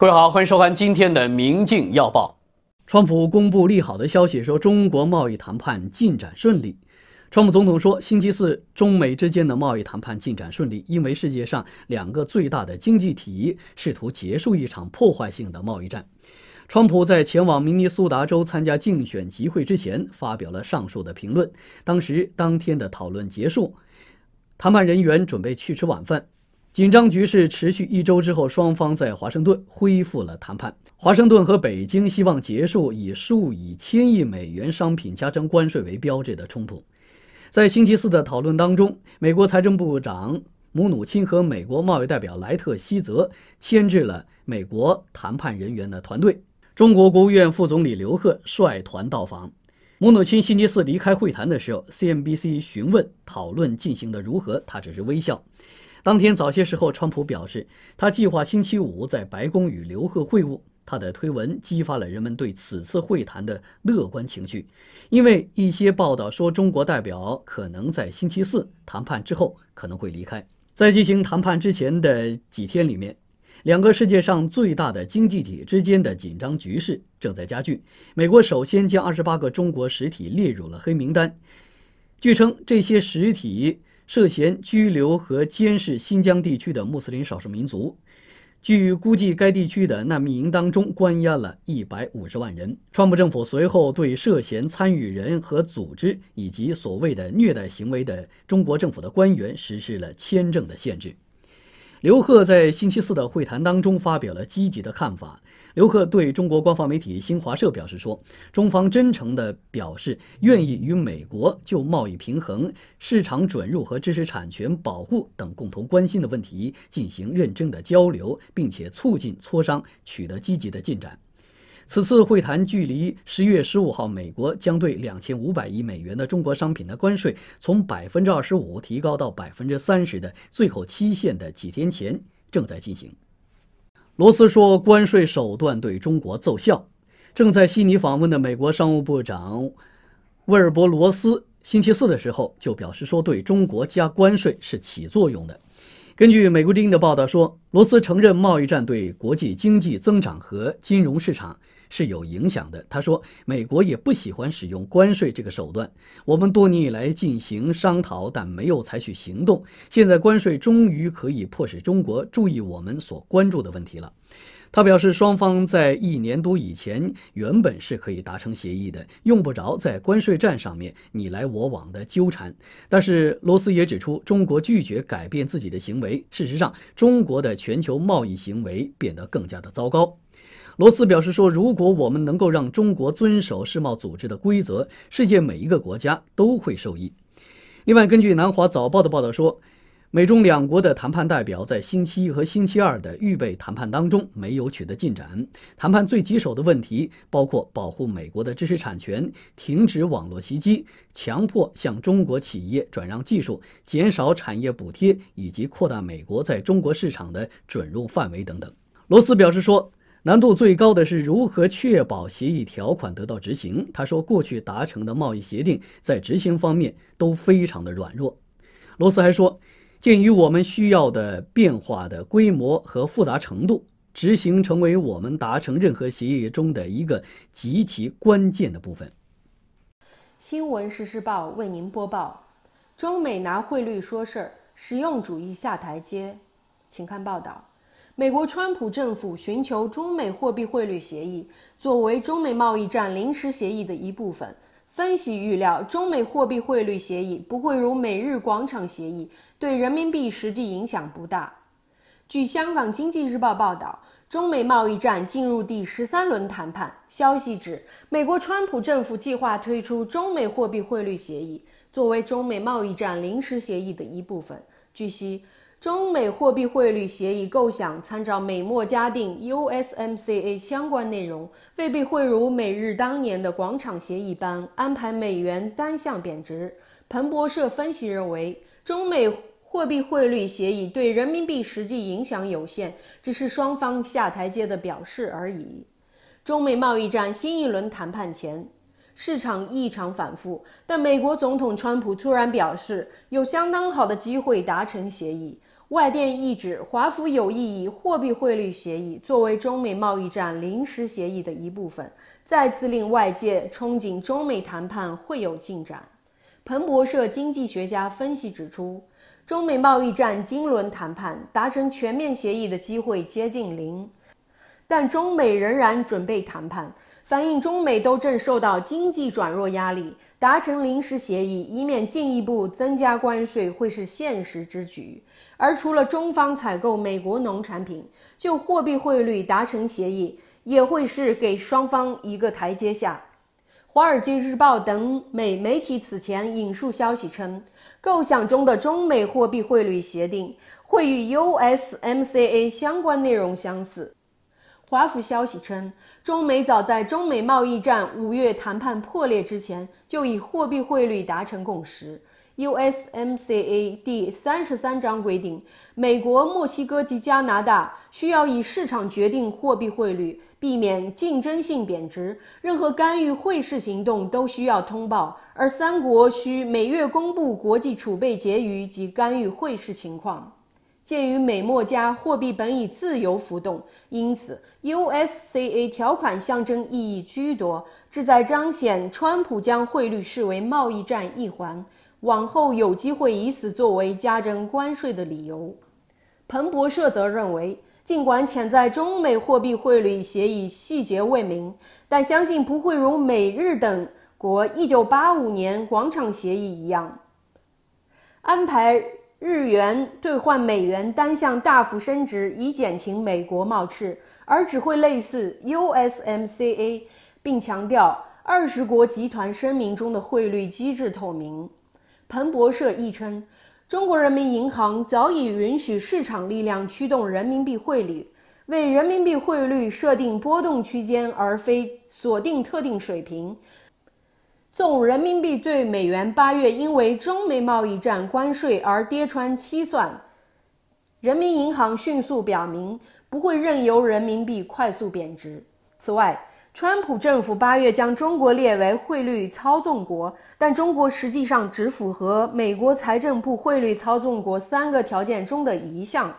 各位好，欢迎收看今天的《明镜要报》。川普公布利好的消息，说中国贸易谈判进展顺利。川普总统说，星期四中美之间的贸易谈判进展顺利，因为世界上两个最大的经济体试图结束一场破坏性的贸易战。川普在前往明尼苏达州参加竞选集会之前发表了上述的评论。当时当天的讨论结束，谈判人员准备去吃晚饭。紧张局势持续一周之后，双方在华盛顿恢复了谈判。华盛顿和北京希望结束以数以千亿美元商品加征关税为标志的冲突。在星期四的讨论当中，美国财政部长姆努钦和美国贸易代表莱特希泽牵制了美国谈判人员的团队。中国国务院副总理刘鹤率团到访。姆努钦星期四离开会谈的时候，CNBC 询问讨论进行得如何，他只是微笑。当天早些时候，川普表示，他计划星期五在白宫与刘贺会晤。他的推文激发了人们对此次会谈的乐观情绪，因为一些报道说，中国代表可能在星期四谈判之后可能会离开。在进行谈判之前的几天里面，两个世界上最大的经济体之间的紧张局势正在加剧。美国首先将二十八个中国实体列入了黑名单，据称这些实体。涉嫌拘留和监视新疆地区的穆斯林少数民族。据估计，该地区的难民营当中关押了一百五十万人。川普政府随后对涉嫌参与人和组织，以及所谓的虐待行为的中国政府的官员实施了签证的限制。刘鹤在星期四的会谈当中发表了积极的看法。刘鹤对中国官方媒体新华社表示说：“中方真诚地表示，愿意与美国就贸易平衡、市场准入和知识产权保护等共同关心的问题进行认真的交流，并且促进磋商取得积极的进展。”此次会谈距离十一月十五号，美国将对两千五百亿美元的中国商品的关税从百分之二十五提高到百分之三十的最后期限的几天前正在进行。罗斯说，关税手段对中国奏效。正在悉尼访问的美国商务部长威尔伯罗斯星期四的时候就表示说，对中国加关税是起作用的。根据美国《之音的报道说，罗斯承认贸易战对国际经济增长和金融市场。是有影响的。他说，美国也不喜欢使用关税这个手段。我们多年以来进行商讨，但没有采取行动。现在关税终于可以迫使中国注意我们所关注的问题了。他表示，双方在一年多以前原本是可以达成协议的，用不着在关税战上面你来我往的纠缠。但是罗斯也指出，中国拒绝改变自己的行为。事实上，中国的全球贸易行为变得更加的糟糕。罗斯表示说：“如果我们能够让中国遵守世贸组织的规则，世界每一个国家都会受益。”另外，根据《南华早报》的报道说，美中两国的谈判代表在星期一和星期二的预备谈判当中没有取得进展。谈判最棘手的问题包括保护美国的知识产权、停止网络袭击、强迫向中国企业转让技术、减少产业补贴以及扩大美国在中国市场的准入范围等等。罗斯表示说。难度最高的是如何确保协议条款得到执行。他说，过去达成的贸易协定在执行方面都非常的软弱。罗斯还说，鉴于我们需要的变化的规模和复杂程度，执行成为我们达成任何协议中的一个极其关键的部分。新闻实时报为您播报：中美拿汇率说事儿，实用主义下台阶，请看报道。美国川普政府寻求中美货币汇率协议，作为中美贸易战临时协议的一部分。分析预料，中美货币汇率协议不会如美日广场协议对人民币实际影响不大。据《香港经济日报》报道，中美贸易战进入第十三轮谈判。消息指，美国川普政府计划推出中美货币汇率协议，作为中美贸易战临时协议的一部分。据悉。中美货币汇率协议构想参照美墨加定 USMCA 相关内容，未必会如美日当年的广场协议般安排美元单向贬值。彭博社分析认为，中美货币汇率协议对人民币实际影响有限，只是双方下台阶的表示而已。中美贸易战新一轮谈判前，市场异常反复，但美国总统川普突然表示有相当好的机会达成协议。外电意指，华府有意以货币汇率协议作为中美贸易战临时协议的一部分，再次令外界憧憬中美谈判会有进展。彭博社经济学家分析指出，中美贸易战金轮谈判达成全面协议的机会接近零，但中美仍然准备谈判，反映中美都正受到经济转弱压力，达成临时协议以免进一步增加关税会是现实之举。而除了中方采购美国农产品，就货币汇率达成协议，也会是给双方一个台阶下。《华尔街日报》等美媒体此前引述消息称，构想中的中美货币汇率协定会与 USMCA 相关内容相似。《华府消息称，中美早在中美贸易战五月谈判破裂之前，就以货币汇率达成共识。USMCA 第三十三章规定，美国、墨西哥及加拿大需要以市场决定货币汇率，避免竞争性贬值。任何干预汇市行动都需要通报，而三国需每月公布国际储备结余及干预汇市情况。鉴于美墨加货币本已自由浮动，因此 USCA 条款象征意义居多，旨在彰显川普将汇率视为贸易战一环。往后有机会以此作为加征关税的理由。彭博社则认为，尽管潜在中美货币汇率协议细节未明，但相信不会如美日等国1985年广场协议一样，安排日元兑换美元单向大幅升值以减轻美国贸斥，赤而只会类似 USMCA，并强调二十国集团声明中的汇率机制透明。彭博社亦称，中国人民银行早已允许市场力量驱动人民币汇率，为人民币汇率设定波动区间，而非锁定特定水平。纵人民币兑美元八月因为中美贸易战关税而跌穿七算，人民银行迅速表明不会任由人民币快速贬值。此外，川普政府八月将中国列为汇率操纵国，但中国实际上只符合美国财政部汇率操纵国三个条件中的一项，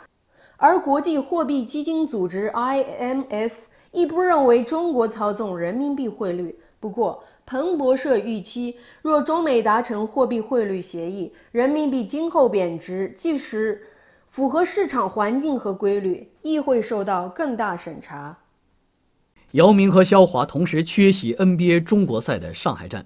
而国际货币基金组织 （IMF） 亦不认为中国操纵人民币汇率。不过，彭博社预期，若中美达成货币汇率协议，人民币今后贬值，即使符合市场环境和规律，亦会受到更大审查。姚明和肖华同时缺席 NBA 中国赛的上海站。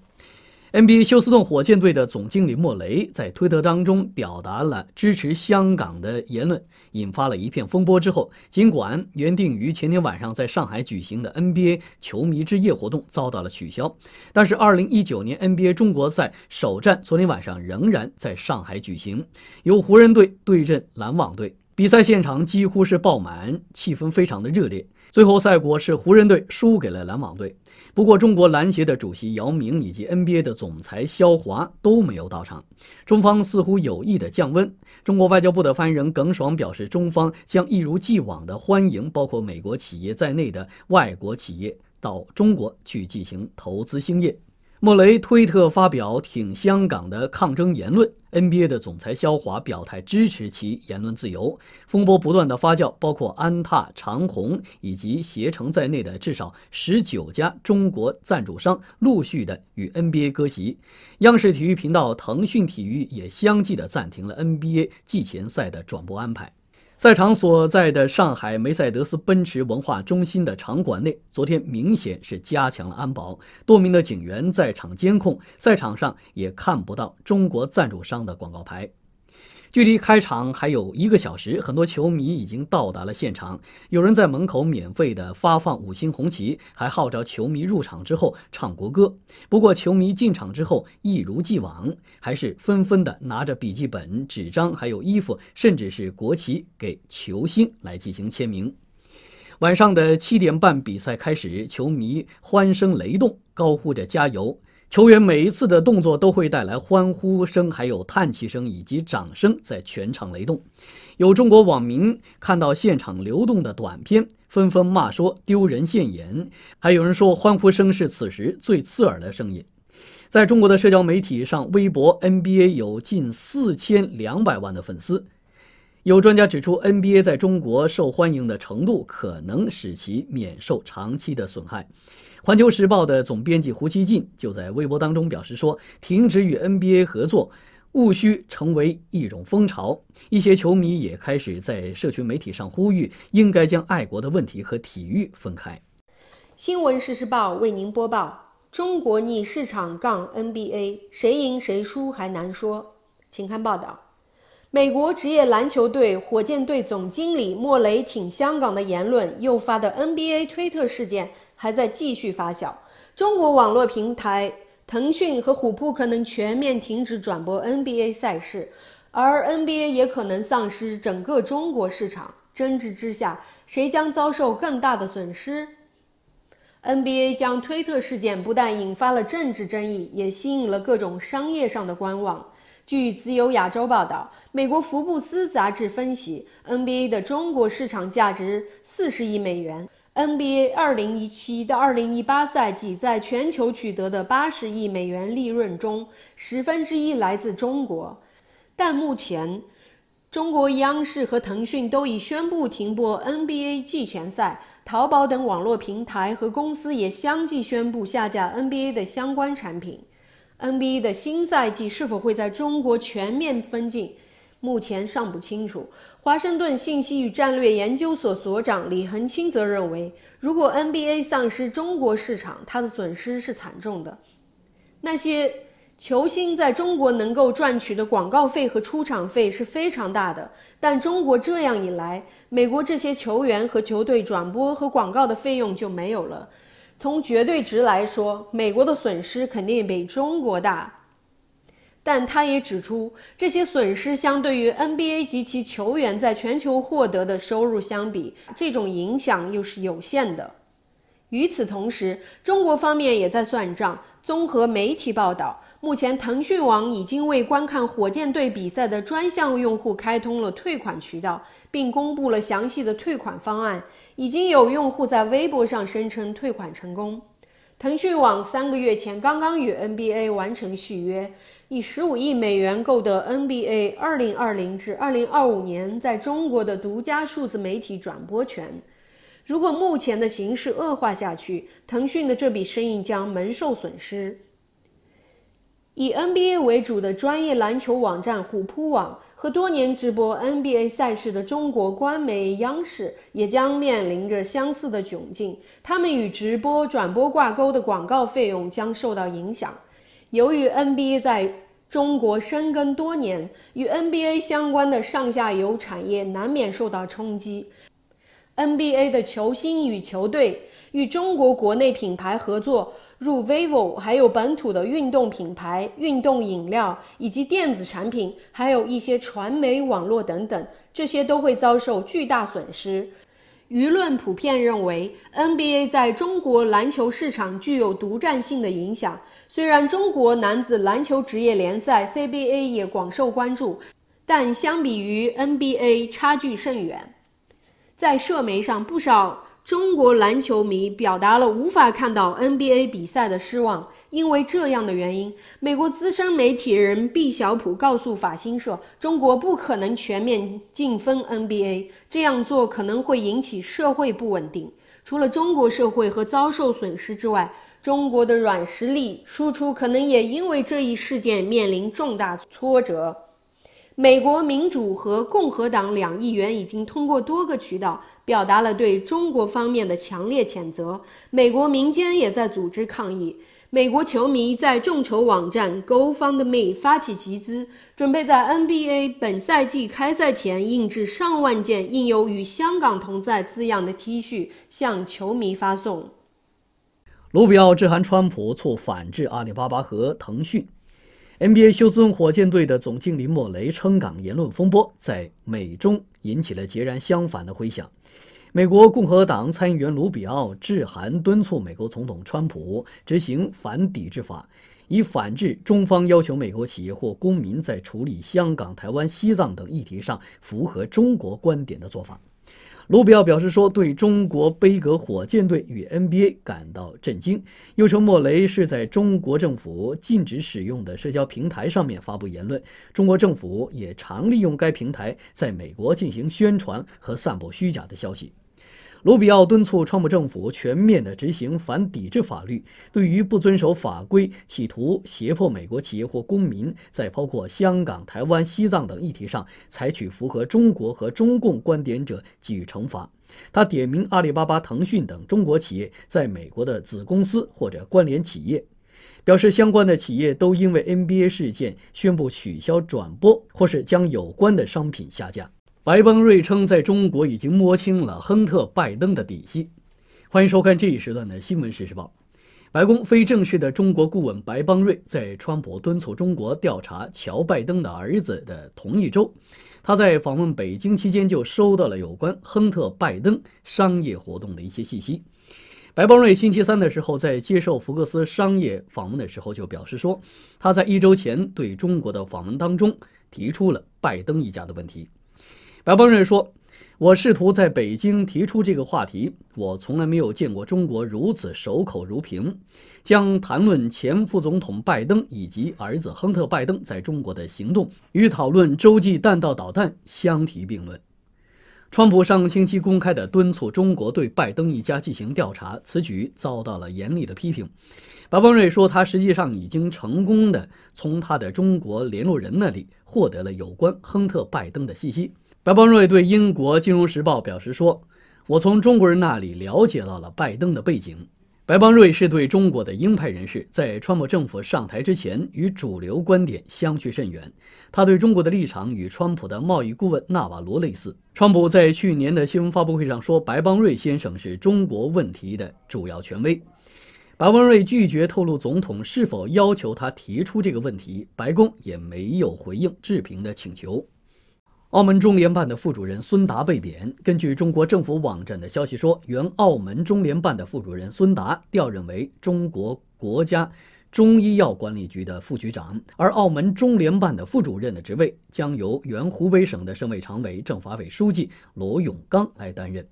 NBA 休斯顿火箭队的总经理莫雷在推特当中表达了支持香港的言论，引发了一片风波。之后，尽管原定于前天晚上在上海举行的 NBA 球迷之夜活动遭到了取消，但是2019年 NBA 中国赛首战昨天晚上仍然在上海举行，由湖人队对阵篮网队。比赛现场几乎是爆满，气氛非常的热烈。最后赛果是湖人队输给了篮网队。不过，中国篮协的主席姚明以及 NBA 的总裁肖华都没有到场，中方似乎有意的降温。中国外交部的发言人耿爽表示，中方将一如既往的欢迎包括美国企业在内的外国企业到中国去进行投资兴业。莫雷推特发表挺香港的抗争言论，NBA 的总裁肖华表态支持其言论自由。风波不断的发酵，包括安踏、长虹以及携程在内的至少十九家中国赞助商陆续的与 NBA 割席，央视体育频道、腾讯体育也相继的暂停了 NBA 季前赛的转播安排。赛场所在的上海梅赛德斯奔驰文化中心的场馆内，昨天明显是加强了安保，多名的警员在场监控，赛场上也看不到中国赞助商的广告牌。距离开场还有一个小时，很多球迷已经到达了现场。有人在门口免费的发放五星红旗，还号召球迷入场之后唱国歌。不过，球迷进场之后一如既往，还是纷纷的拿着笔记本、纸张，还有衣服，甚至是国旗给球星来进行签名。晚上的七点半，比赛开始，球迷欢声雷动，高呼着加油。球员每一次的动作都会带来欢呼声，还有叹气声以及掌声在全场雷动。有中国网民看到现场流动的短片，纷纷骂说丢人现眼。还有人说欢呼声是此时最刺耳的声音。在中国的社交媒体上，微博 NBA 有近四千两百万的粉丝。有专家指出，NBA 在中国受欢迎的程度可能使其免受长期的损害。环球时报的总编辑胡锡进就在微博当中表示说：“停止与 NBA 合作，务需成为一种风潮。”一些球迷也开始在社群媒体上呼吁，应该将爱国的问题和体育分开。新闻时事报为您播报：中国逆市场杠 NBA，谁赢谁输还难说。请看报道：美国职业篮球队火箭队总经理莫雷挺香港的言论，诱发的 NBA 推特事件。还在继续发酵。中国网络平台腾讯和虎扑可能全面停止转播 NBA 赛事，而 NBA 也可能丧失整个中国市场。争执之下，谁将遭受更大的损失？NBA 将推特事件不但引发了政治争议，也吸引了各种商业上的观望。据《自由亚洲》报道，美国《福布斯》杂志分析，NBA 的中国市场价值四十亿美元。NBA 二零一七到二零一八赛季在全球取得的八十亿美元利润中，十分之一来自中国，但目前，中国央视和腾讯都已宣布停播 NBA 季前赛，淘宝等网络平台和公司也相继宣布下架 NBA 的相关产品。NBA 的新赛季是否会在中国全面封禁？目前尚不清楚。华盛顿信息与战略研究所所长李恒清则认为，如果 NBA 丧失中国市场，它的损失是惨重的。那些球星在中国能够赚取的广告费和出场费是非常大的，但中国这样一来，美国这些球员和球队转播和广告的费用就没有了。从绝对值来说，美国的损失肯定比中国大。但他也指出，这些损失相对于 NBA 及其球员在全球获得的收入相比，这种影响又是有限的。与此同时，中国方面也在算账。综合媒体报道，目前腾讯网已经为观看火箭队比赛的专项用户开通了退款渠道，并公布了详细的退款方案。已经有用户在微博上声称退款成功。腾讯网三个月前刚刚与 NBA 完成续约。以十五亿美元购得 NBA 二零二零至二零二五年在中国的独家数字媒体转播权，如果目前的形势恶化下去，腾讯的这笔生意将蒙受损失。以 NBA 为主的专业篮球网站虎扑网和多年直播 NBA 赛事的中国官媒央视，也将面临着相似的窘境，他们与直播转播挂钩的广告费用将受到影响。由于 NBA 在中国深耕多年，与 NBA 相关的上下游产业难免受到冲击。NBA 的球星与球队与中国国内品牌合作，如 vivo，还有本土的运动品牌、运动饮料以及电子产品，还有一些传媒网络等等，这些都会遭受巨大损失。舆论普遍认为，NBA 在中国篮球市场具有独占性的影响。虽然中国男子篮球职业联赛 CBA 也广受关注，但相比于 NBA，差距甚远。在社媒上，不少。中国篮球迷表达了无法看到 NBA 比赛的失望，因为这样的原因，美国资深媒体人毕小普告诉法新社，中国不可能全面禁封 NBA，这样做可能会引起社会不稳定。除了中国社会和遭受损失之外，中国的软实力输出可能也因为这一事件面临重大挫折。美国民主和共和党两议员已经通过多个渠道表达了对中国方面的强烈谴责。美国民间也在组织抗议。美国球迷在众筹网站 GoFundMe 发起集资，准备在 NBA 本赛季开赛前印制上万件印有“与香港同在”字样的 T 恤，向球迷发送。卢比奥致函川普，促反制阿里巴巴和腾讯。NBA 休斯顿火箭队的总经理莫雷称港言论风波在美中引起了截然相反的回响。美国共和党参议员卢比奥致函敦促美国总统川普执行反抵制法，以反制中方要求美国企业或公民在处理香港、台湾、西藏等议题上符合中国观点的做法。卢比奥表示说：“对中国杯格火箭队与 NBA 感到震惊。”又称莫雷是在中国政府禁止使用的社交平台上面发布言论。中国政府也常利用该平台在美国进行宣传和散布虚假的消息。卢比奥敦促川普政府全面地执行反抵制法律，对于不遵守法规、企图胁迫美国企业或公民，在包括香港、台湾、西藏等议题上采取符合中国和中共观点者给予惩罚。他点名阿里巴巴、腾讯等中国企业在美国的子公司或者关联企业，表示相关的企业都因为 NBA 事件宣布取消转播或是将有关的商品下架。白邦瑞称，在中国已经摸清了亨特·拜登的底细。欢迎收看这一时段的新闻实时报。白宫非正式的中国顾问白邦瑞在川普敦促中国调查乔·拜登的儿子的同一周，他在访问北京期间就收到了有关亨特·拜登商业活动的一些信息。白邦瑞星期三的时候在接受福克斯商业访问的时候就表示说，他在一周前对中国的访问当中提出了拜登一家的问题。白邦瑞说：“我试图在北京提出这个话题，我从来没有见过中国如此守口如瓶，将谈论前副总统拜登以及儿子亨特·拜登在中国的行动与讨论洲际弹道导弹相提并论。”川普上星期公开的敦促中国对拜登一家进行调查，此举遭到了严厉的批评。白邦瑞说：“他实际上已经成功的从他的中国联络人那里获得了有关亨特·拜登的信息。”白邦瑞对英国《金融时报》表示说：“我从中国人那里了解到了拜登的背景。”白邦瑞是对中国的鹰派人士，在川普政府上台之前与主流观点相去甚远。他对中国的立场与川普的贸易顾问纳瓦罗类似。川普在去年的新闻发布会上说：“白邦瑞先生是中国问题的主要权威。”白邦瑞拒绝透露总统是否要求他提出这个问题，白宫也没有回应置评的请求。澳门中联办的副主任孙达被贬。根据中国政府网站的消息说，原澳门中联办的副主任孙达调任为中国国家中医药管理局的副局长，而澳门中联办的副主任的职位将由原湖北省的省委常委、政法委书记罗永刚来担任。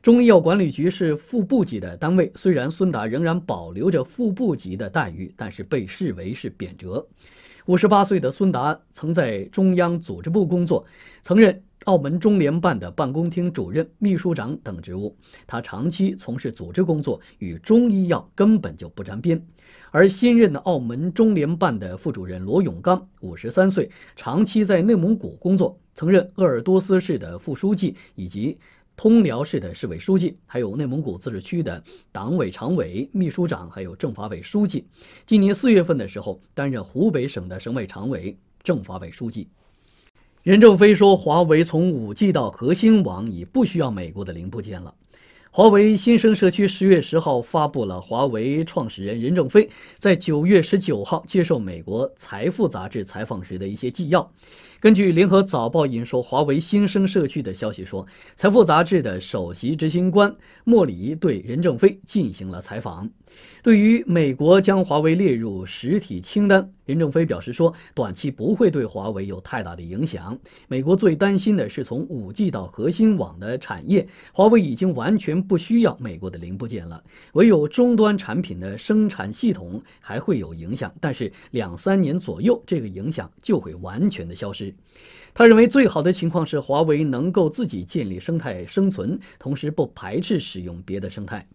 中医药管理局是副部级的单位，虽然孙达仍然保留着副部级的待遇，但是被视为是贬谪。五十八岁的孙达曾在中央组织部工作，曾任澳门中联办的办公厅主任、秘书长等职务。他长期从事组织工作，与中医药根本就不沾边。而新任的澳门中联办的副主任罗永刚，五十三岁，长期在内蒙古工作，曾任鄂尔多斯市的副书记以及。通辽市的市委书记，还有内蒙古自治区的党委常委、秘书长，还有政法委书记。今年四月份的时候，担任湖北省的省委常委、政法委书记。任正非说：“华为从 5G 到核心网已不需要美国的零部件了。”华为新生社区十月十号发布了华为创始人任正非在九月十九号接受美国《财富》杂志采访时的一些纪要。根据《联合早报》引述华为新生社区的消息说，财富杂志的首席执行官莫里对任正非进行了采访。对于美国将华为列入实体清单，任正非表示说，短期不会对华为有太大的影响。美国最担心的是从 5G 到核心网的产业，华为已经完全不需要美国的零部件了。唯有终端产品的生产系统还会有影响，但是两三年左右，这个影响就会完全的消失。他认为，最好的情况是华为能够自己建立生态生存，同时不排斥使用别的生态。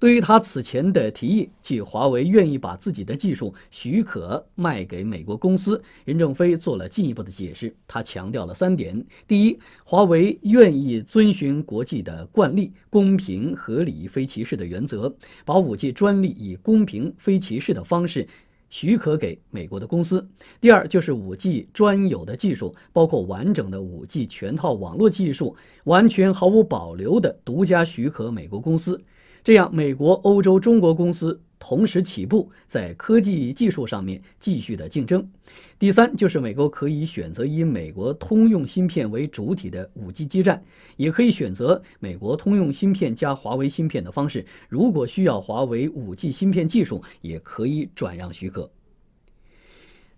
对于他此前的提议，即华为愿意把自己的技术许可卖给美国公司，任正非做了进一步的解释。他强调了三点：第一，华为愿意遵循国际的惯例，公平、合理、非歧视的原则，把五 G 专利以公平、非歧视的方式许可给美国的公司；第二，就是五 G 专有的技术，包括完整的五 G 全套网络技术，完全毫无保留的独家许可美国公司。这样，美国、欧洲、中国公司同时起步，在科技技术上面继续的竞争。第三，就是美国可以选择以美国通用芯片为主体的五 G 基站，也可以选择美国通用芯片加华为芯片的方式。如果需要华为五 G 芯片技术，也可以转让许可。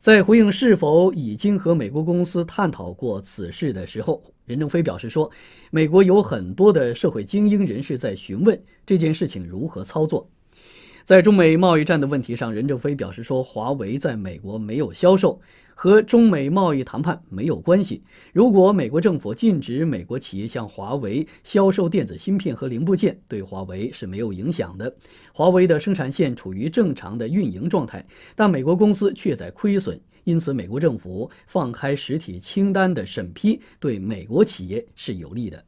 在回应是否已经和美国公司探讨过此事的时候，任正非表示说：“美国有很多的社会精英人士在询问这件事情如何操作。”在中美贸易战的问题上，任正非表示说：“华为在美国没有销售。”和中美贸易谈判没有关系。如果美国政府禁止美国企业向华为销售电子芯片和零部件，对华为是没有影响的。华为的生产线处于正常的运营状态，但美国公司却在亏损。因此，美国政府放开实体清单的审批，对美国企业是有利的。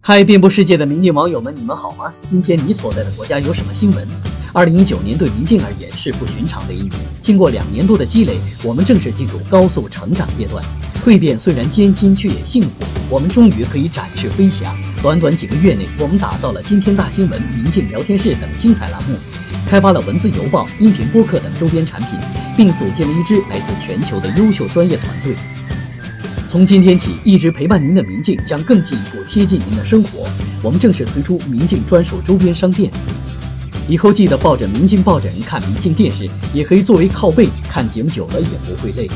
嗨，遍布世界的民进网友们，你们好吗？今天你所在的国家有什么新闻？二零一九年对于民而言是不寻常的一年。经过两年多的积累，我们正式进入高速成长阶段，蜕变虽然艰辛，却也幸福。我们终于可以展翅飞翔。短短几个月内，我们打造了《今天大新闻》《民进聊天室》等精彩栏目，开发了文字邮报、音频播客等周边产品，并组建了一支来自全球的优秀专业团队。从今天起，一直陪伴您的民进将更进一步贴近您的生活。我们正式推出民进专属周边商店。以后记得抱着明镜抱枕看明镜电视，也可以作为靠背看节目，久了也不会累。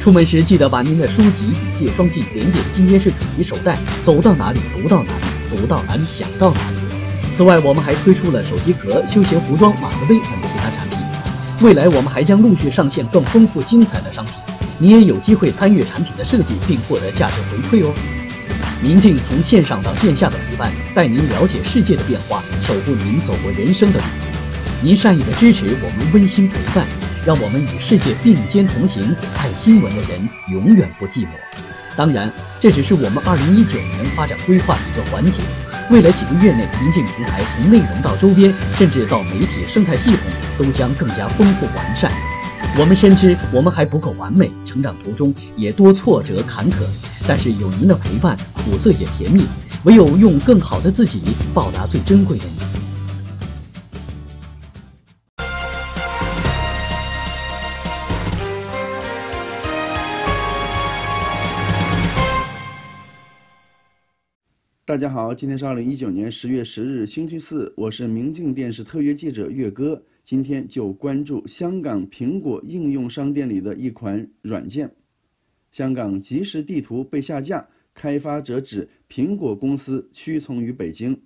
出门时记得把您的书籍笔记、双进点点。今天是主题手袋，走到哪里读到哪，里，读到哪里想到哪。里。此外，我们还推出了手机壳、休闲服装、马克杯等其他产品。未来我们还将陆续上线更丰富精彩的商品，你也有机会参与产品的设计并获得价值回馈哦。民静从线上到线下的陪伴，带您了解世界的变化，守护您走过人生的路。您善意的支持，我们温馨陪伴，让我们与世界并肩同行。看新闻的人永远不寂寞。当然，这只是我们二零一九年发展规划的一个环节。未来几个月内，民静平台从内容到周边，甚至到媒体生态系统，都将更加丰富完善。我们深知我们还不够完美，成长途中也多挫折坎坷，但是有您的陪伴，苦涩也甜蜜。唯有用更好的自己报答最珍贵的你。大家好，今天是二零一九年十月十日，星期四，我是明镜电视特约记者岳哥。今天就关注香港苹果应用商店里的一款软件——香港即时地图被下架，开发者指苹果公司屈从于北京。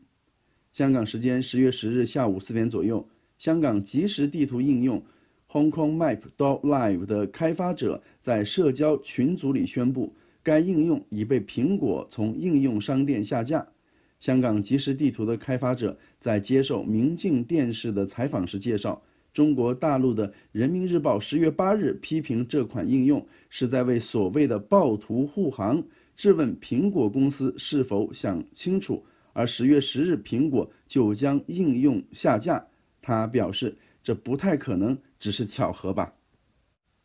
香港时间十月十日下午四点左右，香港即时地图应用 （Hong Kong Map Dot Live） 的开发者在社交群组里宣布，该应用已被苹果从应用商店下架。香港即时地图的开发者在接受明镜电视的采访时介绍，中国大陆的《人民日报》十月八日批评这款应用是在为所谓的暴徒护航，质问苹果公司是否想清楚。而十月十日，苹果就将应用下架。他表示，这不太可能，只是巧合吧。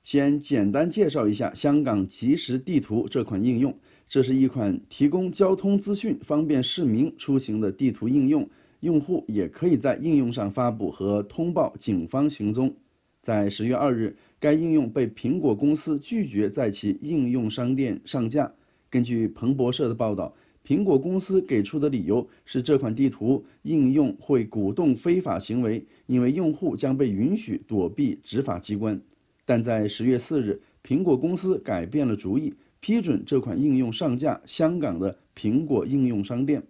先简单介绍一下香港即时地图这款应用。这是一款提供交通资讯、方便市民出行的地图应用，用户也可以在应用上发布和通报警方行踪。在十月二日，该应用被苹果公司拒绝在其应用商店上架。根据彭博社的报道，苹果公司给出的理由是这款地图应用会鼓动非法行为，因为用户将被允许躲避执法机关。但在十月四日，苹果公司改变了主意。批准这款应用上架香港的苹果应用商店。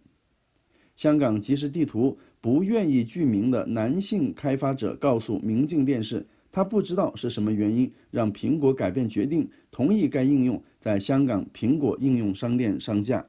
香港即时地图不愿意具名的男性开发者告诉明镜电视，他不知道是什么原因让苹果改变决定，同意该应用在香港苹果应用商店上架。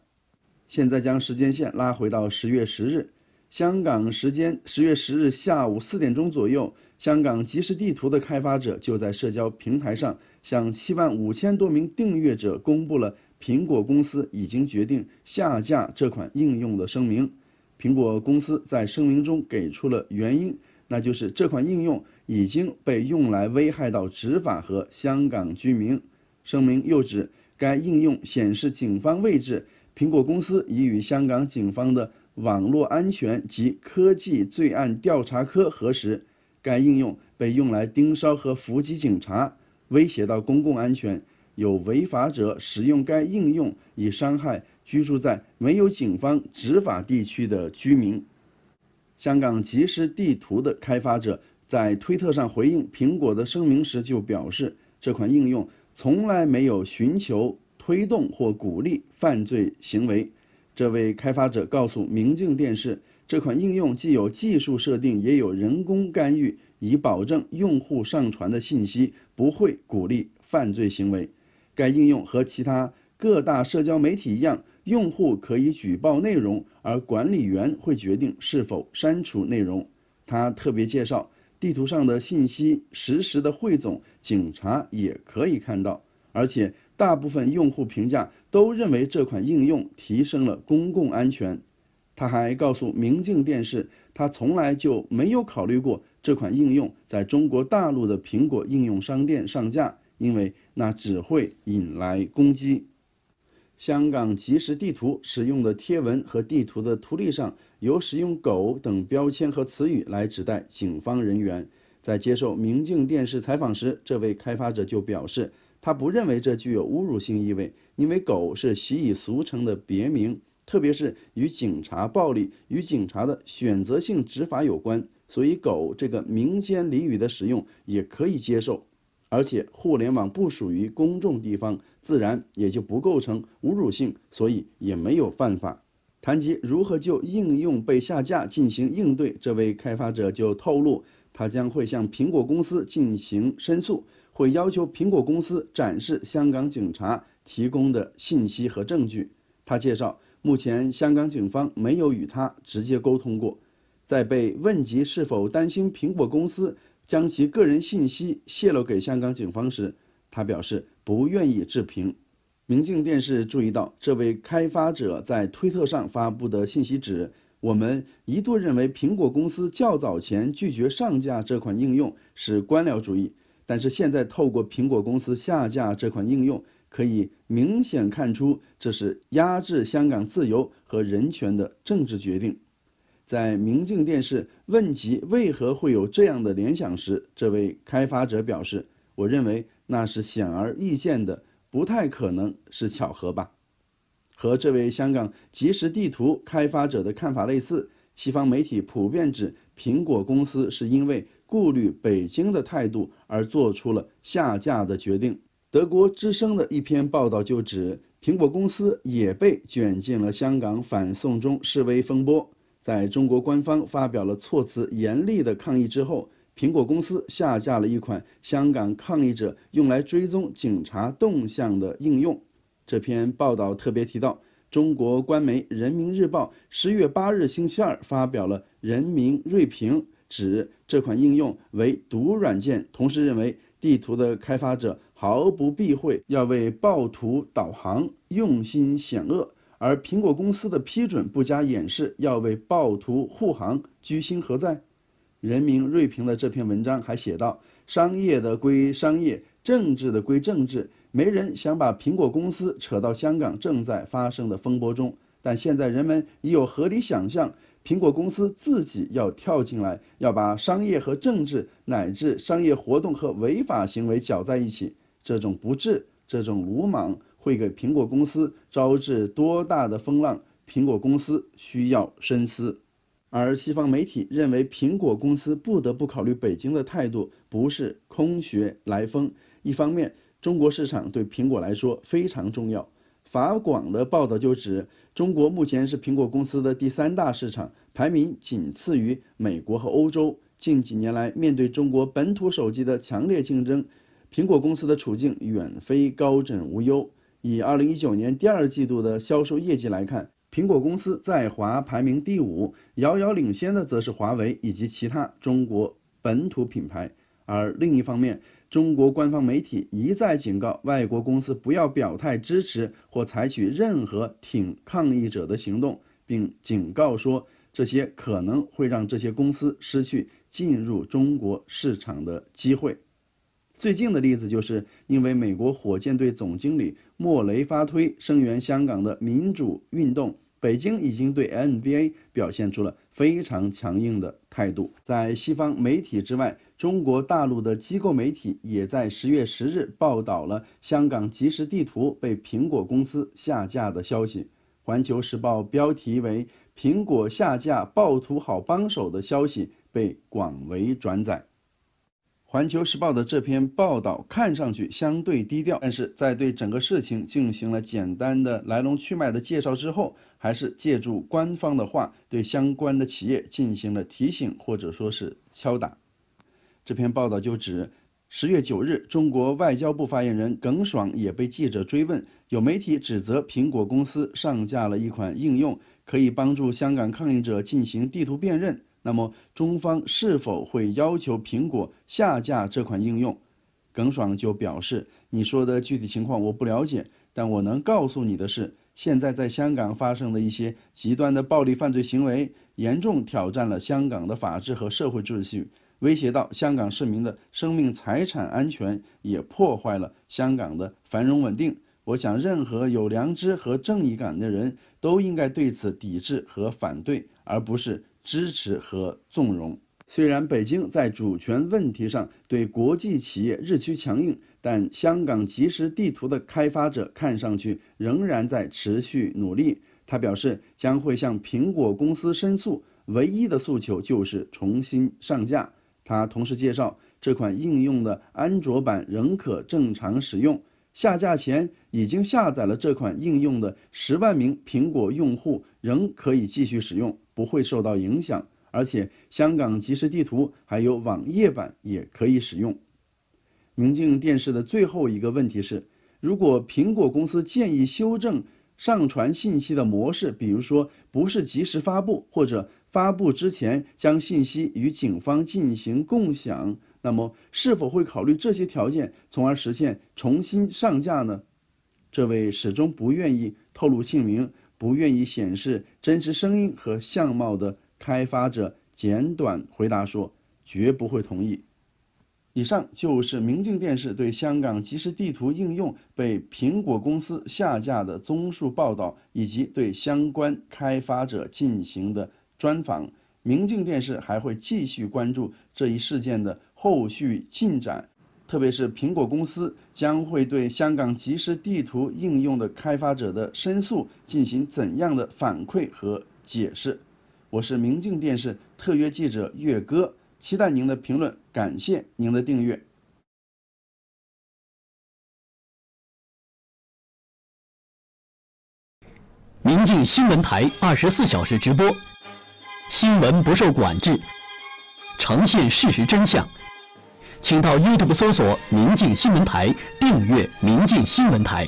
现在将时间线拉回到十月十日。香港时间十月十日下午四点钟左右，香港即时地图的开发者就在社交平台上向七万五千多名订阅者公布了苹果公司已经决定下架这款应用的声明。苹果公司在声明中给出了原因，那就是这款应用已经被用来危害到执法和香港居民。声明又指该应用显示警方位置，苹果公司已与香港警方的。网络安全及科技罪案调查科核实，该应用被用来盯梢和伏击警察，威胁到公共安全。有违法者使用该应用以伤害居住在没有警方执法地区的居民。香港即时地图的开发者在推特上回应苹果的声明时就表示，这款应用从来没有寻求推动或鼓励犯罪行为。这位开发者告诉明镜电视，这款应用既有技术设定，也有人工干预，以保证用户上传的信息不会鼓励犯罪行为。该应用和其他各大社交媒体一样，用户可以举报内容，而管理员会决定是否删除内容。他特别介绍，地图上的信息实时的汇总，警察也可以看到，而且。大部分用户评价都认为这款应用提升了公共安全。他还告诉明镜电视，他从来就没有考虑过这款应用在中国大陆的苹果应用商店上架，因为那只会引来攻击。香港即时地图使用的贴文和地图的图例上有使用“狗”等标签和词语来指代警方人员。在接受明镜电视采访时，这位开发者就表示。他不认为这具有侮辱性意味，因为“狗”是习以俗称的别名，特别是与警察暴力、与警察的选择性执法有关，所以“狗”这个民间俚语的使用也可以接受。而且，互联网不属于公众地方，自然也就不构成侮辱性，所以也没有犯法。谈及如何就应用被下架进行应对，这位开发者就透露，他将会向苹果公司进行申诉。会要求苹果公司展示香港警察提供的信息和证据。他介绍，目前香港警方没有与他直接沟通过。在被问及是否担心苹果公司将其个人信息泄露给香港警方时，他表示不愿意置评。明镜电视注意到，这位开发者在推特上发布的信息指，我们一度认为苹果公司较早前拒绝上架这款应用是官僚主义。但是现在透过苹果公司下架这款应用，可以明显看出这是压制香港自由和人权的政治决定。在明镜电视问及为何会有这样的联想时，这位开发者表示：“我认为那是显而易见的，不太可能是巧合吧。”和这位香港即时地图开发者的看法类似，西方媒体普遍指苹果公司是因为。顾虑北京的态度而做出了下架的决定。德国之声的一篇报道就指，苹果公司也被卷进了香港反送中示威风波。在中国官方发表了措辞严厉的抗议之后，苹果公司下架了一款香港抗议者用来追踪警察动向的应用。这篇报道特别提到，中国官媒《人民日报》十月八日星期二发表了《人民锐评》。指这款应用为毒软件，同时认为地图的开发者毫不避讳要为暴徒导航，用心险恶；而苹果公司的批准不加掩饰，要为暴徒护航，居心何在？人民锐评的这篇文章还写道：“商业的归商业，政治的归政治，没人想把苹果公司扯到香港正在发生的风波中，但现在人们已有合理想象。”苹果公司自己要跳进来，要把商业和政治乃至商业活动和违法行为搅在一起，这种不智、这种鲁莽会给苹果公司招致多大的风浪？苹果公司需要深思。而西方媒体认为，苹果公司不得不考虑北京的态度，不是空穴来风。一方面，中国市场对苹果来说非常重要。法广的报道就指，中国目前是苹果公司的第三大市场，排名仅次于美国和欧洲。近几年来，面对中国本土手机的强烈竞争，苹果公司的处境远非高枕无忧。以二零一九年第二季度的销售业绩来看，苹果公司在华排名第五，遥遥领先的则是华为以及其他中国本土品牌。而另一方面，中国官方媒体一再警告外国公司不要表态支持或采取任何挺抗议者的行动，并警告说，这些可能会让这些公司失去进入中国市场的机会。最近的例子就是因为美国火箭队总经理莫雷发推声援香港的民主运动。北京已经对 NBA 表现出了非常强硬的态度。在西方媒体之外，中国大陆的机构媒体也在十月十日报道了香港即时地图被苹果公司下架的消息。《环球时报》标题为“苹果下架暴徒好帮手”的消息被广为转载。环球时报的这篇报道看上去相对低调，但是在对整个事情进行了简单的来龙去脉的介绍之后，还是借助官方的话对相关的企业进行了提醒，或者说是敲打。这篇报道就指，十月九日，中国外交部发言人耿爽也被记者追问，有媒体指责苹果公司上架了一款应用，可以帮助香港抗议者进行地图辨认。那么中方是否会要求苹果下架这款应用？耿爽就表示：“你说的具体情况我不了解，但我能告诉你的是，现在在香港发生的一些极端的暴力犯罪行为，严重挑战了香港的法治和社会秩序，威胁到香港市民的生命财产安全，也破坏了香港的繁荣稳定。我想，任何有良知和正义感的人都应该对此抵制和反对，而不是。”支持和纵容。虽然北京在主权问题上对国际企业日趋强硬，但香港即时地图的开发者看上去仍然在持续努力。他表示将会向苹果公司申诉，唯一的诉求就是重新上架。他同时介绍，这款应用的安卓版仍可正常使用。下架前已经下载了这款应用的十万名苹果用户仍可以继续使用，不会受到影响。而且香港即时地图还有网页版也可以使用。明镜电视的最后一个问题是，如果苹果公司建议修正上传信息的模式，比如说不是及时发布，或者发布之前将信息与警方进行共享。那么是否会考虑这些条件，从而实现重新上架呢？这位始终不愿意透露姓名、不愿意显示真实声音和相貌的开发者简短回答说：“绝不会同意。”以上就是明镜电视对香港即时地图应用被苹果公司下架的综述报道，以及对相关开发者进行的专访。明镜电视还会继续关注这一事件的。后续进展，特别是苹果公司将会对香港即时地图应用的开发者的申诉进行怎样的反馈和解释？我是明镜电视特约记者岳哥，期待您的评论，感谢您的订阅。明镜新闻台二十四小时直播，新闻不受管制，呈现事实真相。请到 YouTube 搜索“民进新闻台”，订阅“民进新闻台”。